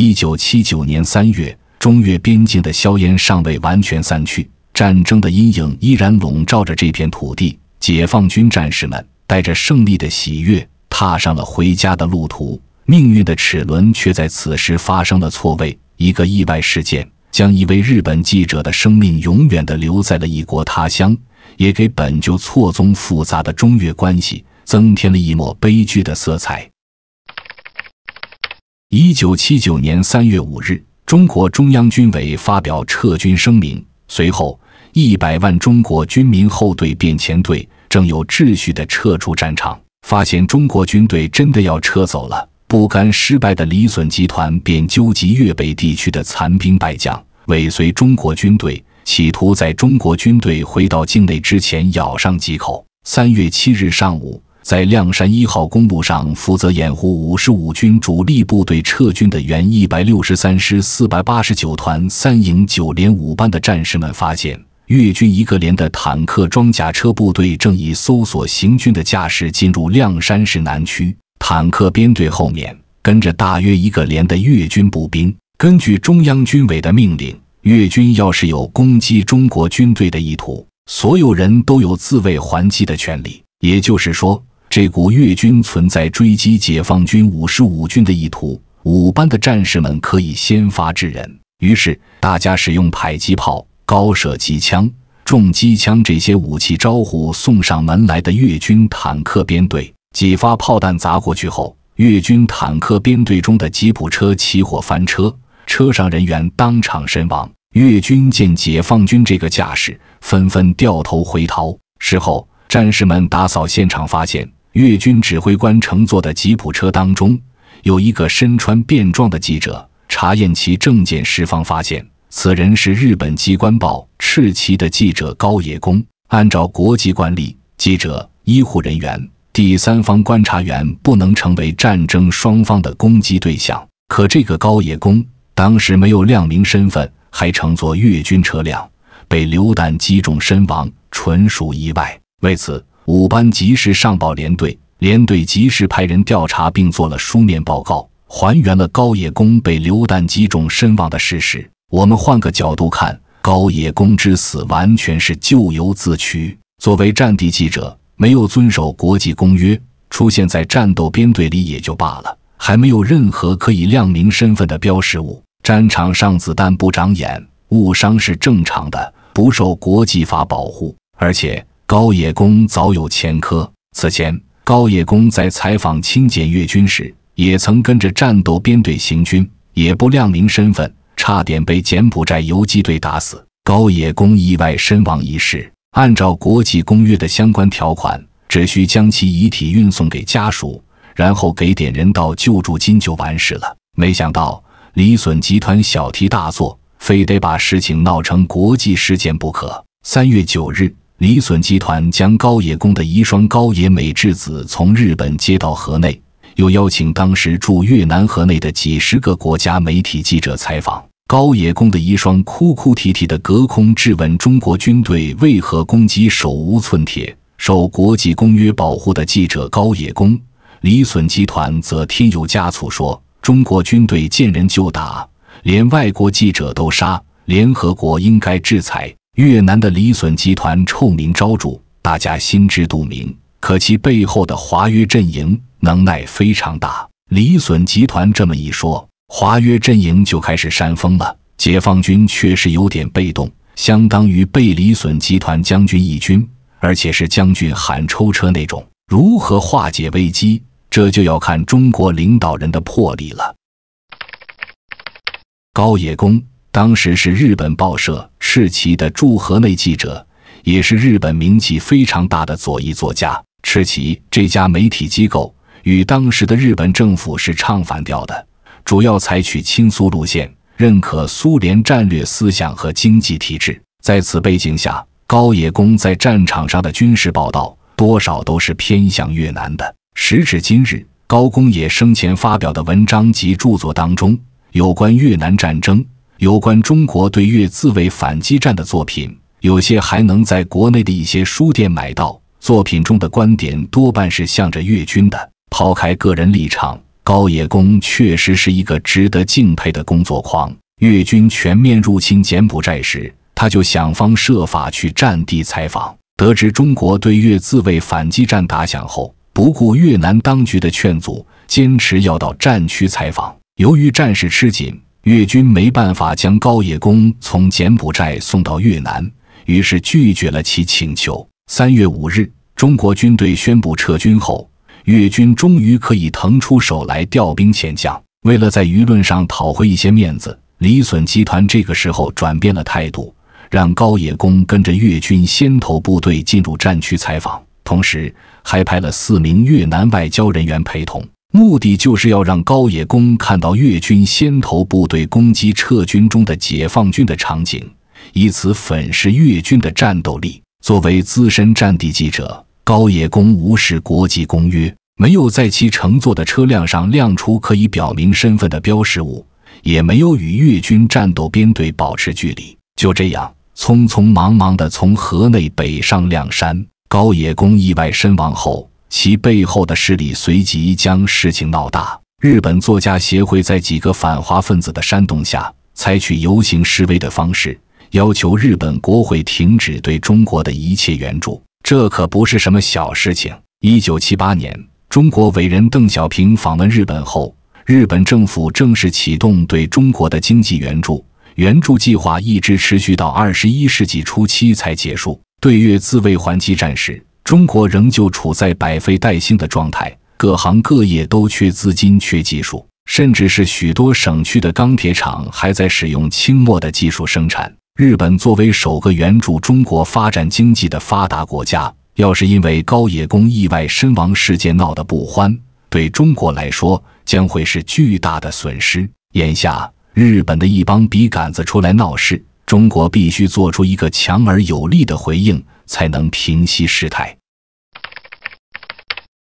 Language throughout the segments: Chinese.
一九七九年三月，中越边境的硝烟尚未完全散去，战争的阴影依然笼罩着这片土地。解放军战士们带着胜利的喜悦踏上了回家的路途，命运的齿轮却在此时发生了错位。一个意外事件，将一位日本记者的生命永远的留在了异国他乡，也给本就错综复杂的中越关系增添了一抹悲剧的色彩。一九七九年三月五日，中国中央军委发表撤军声明。随后，一百万中国军民后队、便前队正有秩序地撤出战场。发现中国军队真的要撤走了，不甘失败的李隼集团便纠集粤北地区的残兵败将，尾随中国军队，企图在中国军队回到境内之前咬上几口。三月七日上午。在亮山一号公路上负责掩护五十五军主力部队撤军的原一百六十三师四百八十九团三营九连五班的战士们发现，越军一个连的坦克装甲车部队正以搜索行军的架势进入亮山市南区，坦克编队后面跟着大约一个连的越军步兵。根据中央军委的命令，越军要是有攻击中国军队的意图，所有人都有自卫还击的权利，也就是说。这股越军存在追击解放军五十五军的意图，五班的战士们可以先发制人。于是大家使用迫击炮、高射机枪、重机枪这些武器招呼送上门来的越军坦克编队。几发炮弹砸过去后，越军坦克编队中的吉普车起火翻车，车上人员当场身亡。越军见解放军这个架势，纷纷掉头回逃。事后，战士们打扫现场，发现。越军指挥官乘坐的吉普车当中，有一个身穿便装的记者。查验其证件时，方发现此人是日本机关报《赤旗》的记者高野公。按照国际惯例，记者、医护人员、第三方观察员不能成为战争双方的攻击对象。可这个高野公当时没有亮明身份，还乘坐越军车辆，被榴弹击中身亡，纯属意外。为此。五班及时上报连队，连队及时派人调查，并做了书面报告，还原了高野公被榴弹击中身亡的事实。我们换个角度看，高野公之死完全是咎由自取。作为战地记者，没有遵守国际公约，出现在战斗编队里也就罢了，还没有任何可以亮明身份的标识物。战场上子弹不长眼，误伤是正常的，不受国际法保护，而且。高野公早有前科。此前，高野公在采访清检越军时，也曾跟着战斗编队行军，也不亮明身份，差点被柬埔寨游击队打死。高野公意外身亡一事，按照国际公约的相关条款，只需将其遗体运送给家属，然后给点人道救助金就完事了。没想到李隼集团小题大做，非得把事情闹成国际事件不可。三月九日。李隼集团将高野宫的遗孀高野美智子从日本接到河内，又邀请当时驻越南河内的几十个国家媒体记者采访高野宫的遗孀，哭哭啼啼地隔空质问中国军队为何攻击手无寸铁、受国际公约保护的记者。高野宫李隼集团则添油加醋说，中国军队见人就打，连外国记者都杀，联合国应该制裁。越南的李隼集团臭名昭著，大家心知肚明。可其背后的华约阵营能耐非常大。李隼集团这么一说，华约阵营就开始煽风了。解放军确实有点被动，相当于被李隼集团将军一军，而且是将军喊抽车那种。如何化解危机，这就要看中国领导人的魄力了。高野公当时是日本报社。赤旗的驻河内记者，也是日本名气非常大的左翼作家。赤旗这家媒体机构与当时的日本政府是唱反调的，主要采取亲苏路线，认可苏联战略思想和经济体制。在此背景下，高野公在战场上的军事报道多少都是偏向越南的。时至今日，高野生前发表的文章及著作当中，有关越南战争。有关中国对越自卫反击战的作品，有些还能在国内的一些书店买到。作品中的观点多半是向着越军的。抛开个人立场，高野公确实是一个值得敬佩的工作狂。越军全面入侵柬埔寨时，他就想方设法去战地采访。得知中国对越自卫反击战打响后，不顾越南当局的劝阻，坚持要到战区采访。由于战事吃紧。越军没办法将高野公从柬埔寨送到越南，于是拒绝了其请求。三月五日，中国军队宣布撤军后，越军终于可以腾出手来调兵遣将。为了在舆论上讨回一些面子，李隼集团这个时候转变了态度，让高野公跟着越军先头部队进入战区采访，同时还派了四名越南外交人员陪同。目的就是要让高野公看到越军先头部队攻击撤军中的解放军的场景，以此粉饰越军的战斗力。作为资深战地记者，高野公无视国际公约，没有在其乘坐的车辆上亮出可以表明身份的标识物，也没有与越军战斗编队保持距离。就这样，匆匆忙忙地从河内北上亮山。高野公意外身亡后。其背后的势力随即将事情闹大。日本作家协会在几个反华分子的煽动下，采取游行示威的方式，要求日本国会停止对中国的一切援助。这可不是什么小事情。一九七八年，中国伟人邓小平访问日本后，日本政府正式启动对中国的经济援助，援助计划一直持续到二十一世纪初期才结束。对越自卫还击战时。中国仍旧处在百废待兴的状态，各行各业都缺资金、缺技术，甚至是许多省区的钢铁厂还在使用清末的技术生产。日本作为首个援助中国发展经济的发达国家，要是因为高野工意外身亡事件闹得不欢，对中国来说将会是巨大的损失。眼下，日本的一帮笔杆子出来闹事，中国必须做出一个强而有力的回应。才能平息事态。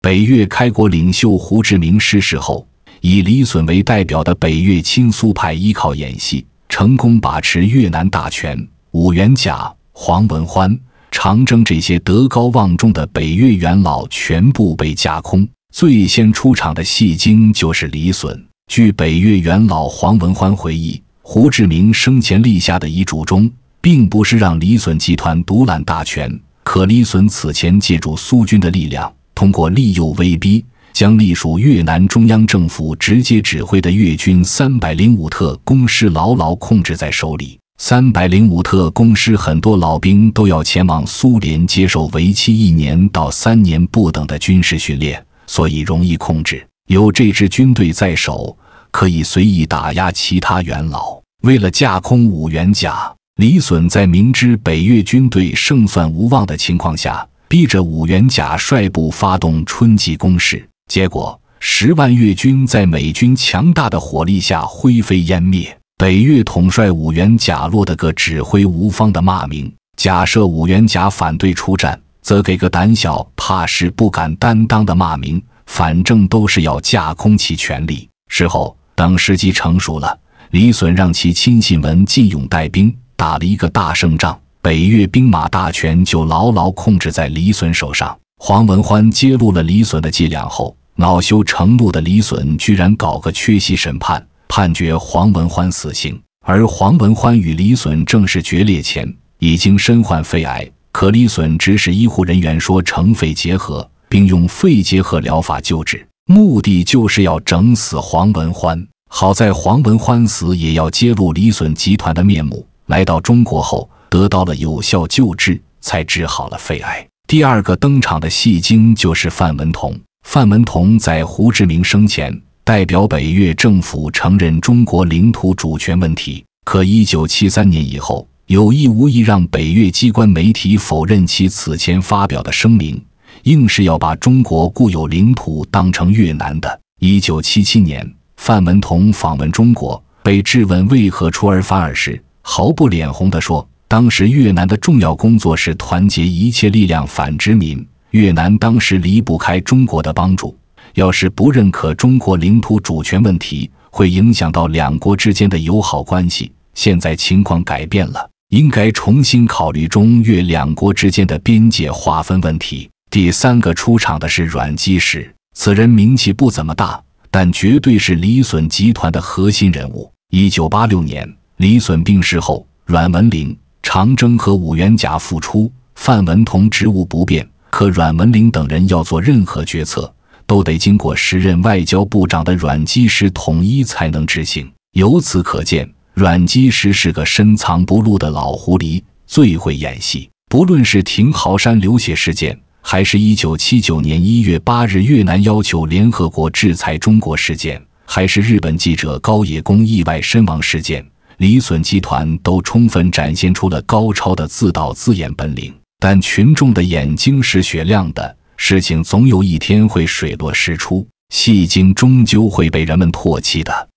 北越开国领袖胡志明逝世后，以李隼为代表的北越亲苏派依靠演戏成功把持越南大权。武元甲、黄文欢、长征这些德高望重的北越元老全部被架空。最先出场的戏精就是李隼。据北越元老黄文欢回忆，胡志明生前立下的遗嘱中。并不是让李隼集团独揽大权，可李隼此前借助苏军的力量，通过利诱、威逼，将隶属越南中央政府直接指挥的越军三百零五特工师牢牢控制在手里。三百零五特工师很多老兵都要前往苏联接受为期一年到三年不等的军事训练，所以容易控制。有这支军队在手，可以随意打压其他元老。为了架空五元甲。李隼在明知北越军队胜算无望的情况下，逼着武元甲率部发动春季攻势。结果，十万越军在美军强大的火力下灰飞烟灭。北越统帅武元甲落得个指挥无方的骂名。假设武元甲反对出战，则给个胆小怕事、不敢担当的骂名。反正都是要架空其权力。事后，等时机成熟了，李隼让其亲信文进勇带兵。打了一个大胜仗，北越兵马大权就牢牢控制在李隼手上。黄文欢揭露了李隼的伎俩后，恼羞成怒的李隼居然搞个缺席审判，判决黄文欢死刑。而黄文欢与李隼正式决裂前，已经身患肺癌，可李隼指使医护人员说成肺结核，并用肺结核疗法救治，目的就是要整死黄文欢。好在黄文欢死也要揭露李隼集团的面目。来到中国后，得到了有效救治，才治好了肺癌。第二个登场的戏精就是范文同。范文同在胡志明生前代表北越政府承认中国领土主权问题，可一九七三年以后，有意无意让北越机关媒体否认其此前发表的声明，硬是要把中国固有领土当成越南的。一九七七年，范文同访问中国，被质问为何出尔反尔时。毫不脸红地说，当时越南的重要工作是团结一切力量反殖民。越南当时离不开中国的帮助，要是不认可中国领土主权问题，会影响到两国之间的友好关系。现在情况改变了，应该重新考虑中越两国之间的边界划分问题。第三个出场的是阮基石，此人名气不怎么大，但绝对是李隼集团的核心人物。一九八六年。李隼病逝后，阮文玲、长征和五元甲复出，范文同职务不变。可阮文玲等人要做任何决策，都得经过时任外交部长的阮基石统一才能执行。由此可见，阮基石是个深藏不露的老狐狸，最会演戏。不论是亭豪山流血事件，还是一九七九年一月八日越南要求联合国制裁中国事件，还是日本记者高野宫意外身亡事件。李隼集团都充分展现出了高超的自导自演本领，但群众的眼睛是雪亮的，事情总有一天会水落石出，戏精终究会被人们唾弃的。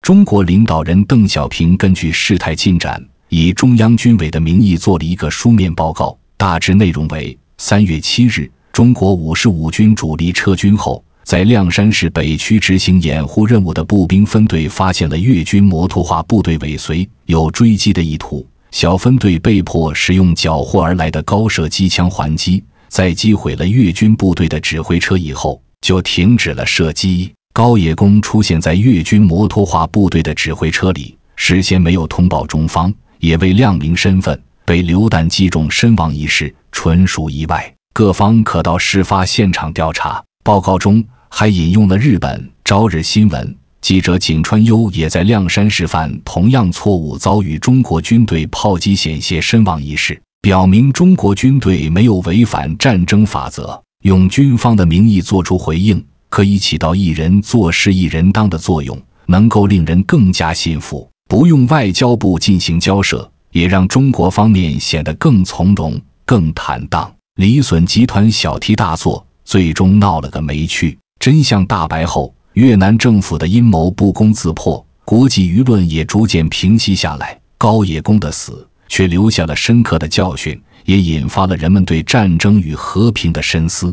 中国领导人邓小平根据事态进展，以中央军委的名义做了一个书面报告，大致内容为：三月七日，中国五十五军主力撤军后。在亮山市北区执行掩护任务的步兵分队发现了越军摩托化部队尾随，有追击的意图。小分队被迫使用缴获而来的高射机枪还击，在击毁了越军部队的指挥车以后，就停止了射击。高野宫出现在越军摩托化部队的指挥车里，事先没有通报中方，也未亮明身份，被榴弹击中身亡一事纯属意外。各方可到事发现场调查报告中。还引用了日本朝日新闻记者井川优也在亮山示范同样错误遭遇中国军队炮击险些身亡一事，表明中国军队没有违反战争法则，用军方的名义作出回应，可以起到一人做事一人当的作用，能够令人更加信服，不用外交部进行交涉，也让中国方面显得更从容、更坦荡。李隼集团小题大做，最终闹了个没趣。真相大白后，越南政府的阴谋不攻自破，国际舆论也逐渐平息下来。高野公的死却留下了深刻的教训，也引发了人们对战争与和平的深思。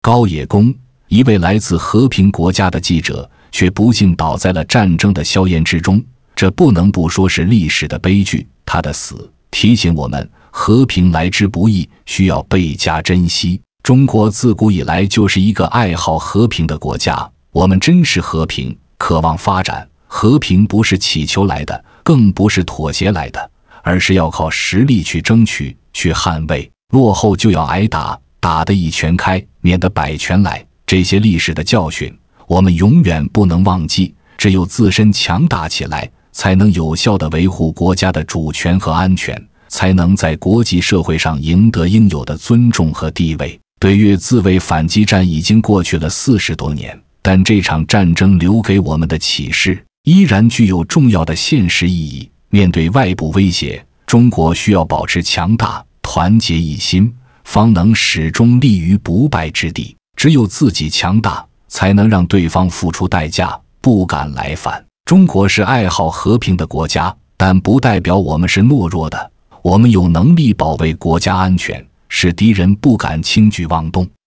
高野公，一位来自和平国家的记者，却不幸倒在了战争的硝烟之中，这不能不说是历史的悲剧。他的死提醒我们，和平来之不易，需要倍加珍惜。中国自古以来就是一个爱好和平的国家。我们珍视和平，渴望发展。和平不是乞求来的，更不是妥协来的，而是要靠实力去争取、去捍卫。落后就要挨打，打得一拳开，免得百拳来。这些历史的教训，我们永远不能忘记。只有自身强大起来，才能有效地维护国家的主权和安全，才能在国际社会上赢得应有的尊重和地位。对越自卫反击战已经过去了四十多年，但这场战争留给我们的启示依然具有重要的现实意义。面对外部威胁，中国需要保持强大、团结一心，方能始终立于不败之地。只有自己强大，才能让对方付出代价，不敢来犯。中国是爱好和平的国家，但不代表我们是懦弱的。我们有能力保卫国家安全。使敌人不敢轻举妄动。